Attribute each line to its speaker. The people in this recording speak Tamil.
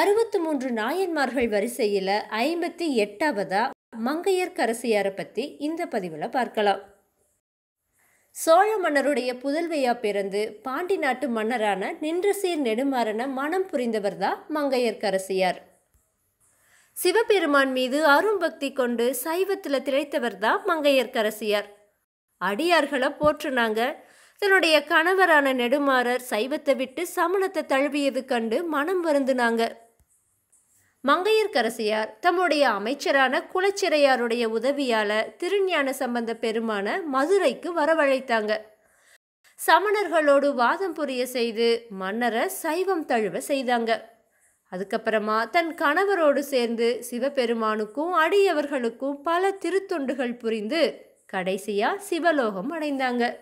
Speaker 1: அறுபத்தி மூன்று நாயன்மார்கள் வரிசையில் ஐம்பத்தி எட்டாவதா மங்கையர்க்கரசியாரை பற்றி இந்த பதிவில் பார்க்கலாம் சோழ மன்னருடைய புதல்வையா பிறந்து பாண்டி நாட்டு மன்னரான சீர் நெடுமாறன மனம் புரிந்தவர் தான் மங்கையர்க்கரசியார் சிவபெருமான் மீது அரும்பக்தி கொண்டு சைவத்தில் திளைத்தவர் தான் மங்கையர்க்கரசியார் அடியார்களை போற்றுனாங்க தன்னுடைய கணவரான நெடுமாறர் சைவத்தை விட்டு சமணத்தை தழுவியது கண்டு மனம் வருந்துனாங்க மங்கையர்க்கரசியார் தம்முடைய அமைச்சரான குலச்சிறையாருடைய உதவியால திருஞான சம்பந்த பெருமான மதுரைக்கு வரவழைத்தாங்க சமணர்களோடு வாதம் புரிய செய்து மன்னரை சைவம் தழுவ செய்தாங்க அதுக்கப்புறமா தன் கணவரோடு சேர்ந்து சிவபெருமானுக்கும் அடியவர்களுக்கும் பல திருத்தொண்டுகள் புரிந்து கடைசியா சிவலோகம் அடைந்தாங்க